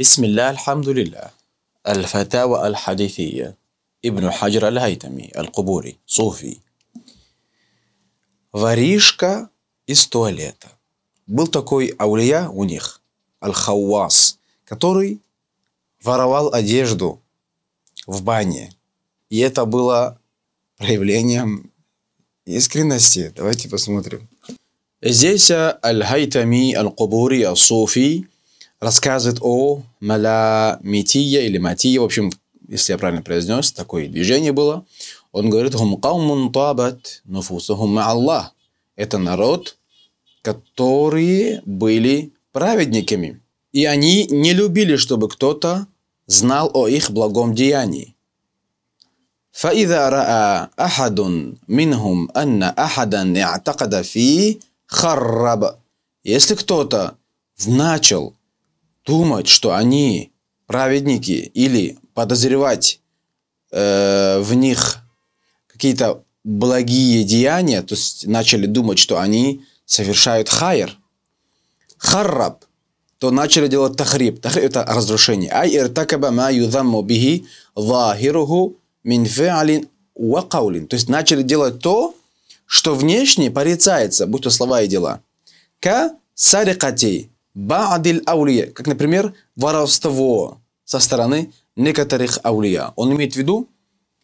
بسم الله الحمد لله الفتاوى الحديثية ابن حجر الهيتمي القبوري صوفي Воришка из туалета. Был такой аулия у них, Аль-Хауас, который воровал одежду в бане. И это было проявлением искренности. Давайте посмотрим. Здесь Аль-Хайтами Аль-Кубури Аль-Суфи рассказывает о Маламития или Матия. В общем, если я правильно произнес, такое движение было. Он говорит, «Хум каумун табат нуфусахум Аллах». Это народ, которые были праведниками. И они не любили, чтобы кто-то знал о их благом деянии. فإذا رأى أحد منهم أن أحدا اعتقد فيه خرب. Если кто-то начал думать, что они праведники или подозревать э, в них какие-то благие деяния, то есть начали думать, что они совершают хайр, харраб, то начали делать тахриб. Тахриб – это разрушение. Ай иртакаба ма юдамму бихи захируху мин фиалин вакаулин. То есть начали делать то, что внешне порицается, будь то слова и дела. К сарикати ба'диль аулия, как, например, воровство со стороны некоторых аулия. Он имеет в виду,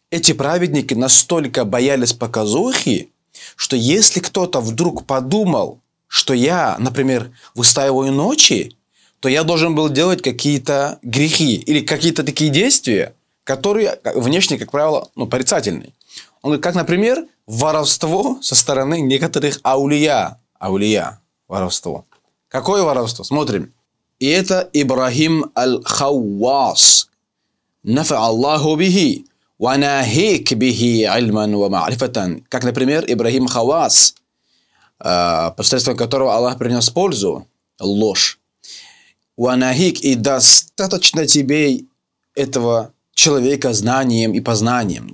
эти праведники настолько боялись показухи, что если кто-то вдруг подумал, что я, например, выстаиваю ночи, то я должен был делать какие-то грехи или какие-то такие действия, которые внешне, как правило, ну, порицательные. Он говорит, как, например, воровство со стороны некоторых аулия. Аулия, воровство. Какое воровство? Смотрим. И это Ибрахим аль-Хаввас. Нафа Аллаху бихи. Ванахик бихи альман ва ма'рифатан. Как, например, Ибрахим Хавас, э, посредством которого Аллах принес пользу, ложь. Ванахик, и достаточно тебе этого человека знанием и познанием.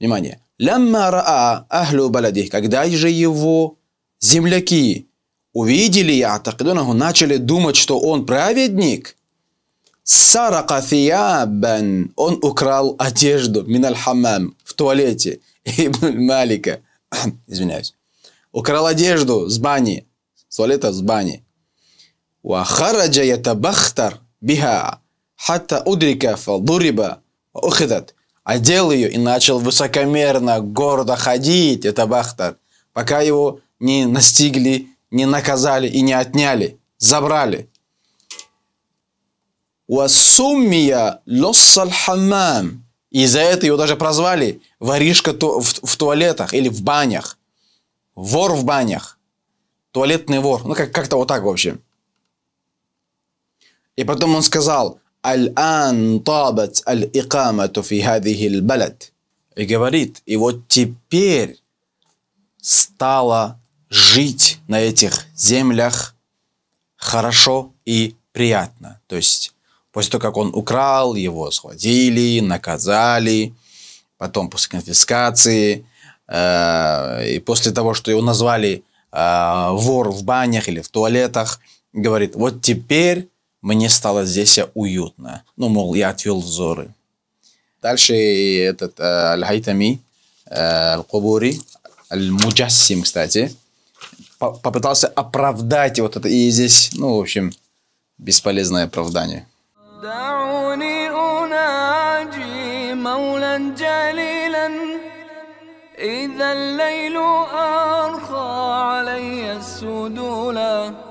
Внимание. Лямма раа ахлю Баладих. когда же его земляки увидели Ятакидунаху, начали думать, что он праведник. Саракафиябан. Он украл одежду миналь хамам в туалете Ибн Малика. Извиняюсь. Украл одежду с бани. С туалета с бани. Вахараджа ятабахтар биха. Хатта удрика фалдуриба. Ухидат. Одел ее и начал высокомерно, гордо ходить, это Бахтар, пока его не настигли не наказали и не отняли, забрали. Уасуммия хамам И за это его даже прозвали воришка в туалетах или в банях. Вор в банях. Туалетный вор. Ну, как- как-то вот так вообще. И потом он сказал, «Аль-ан табат аль-икамату фи хадихи балад И говорит, и вот теперь стало жить на этих землях хорошо и приятно. То есть после того, как он украл, его схватили, наказали, потом после конфискации, э, и после того, что его назвали э, вор в банях или в туалетах, говорит, вот теперь мне стало здесь уютно. Ну, мол, я отвел взоры. Дальше этот э, Аль-Хайтами, э, Аль-Кубури, Аль-Муджассим, кстати, по попытался оправдать вот это. И здесь, ну, в общем, бесполезное оправдание. إذا الليل أرخى علي السدولا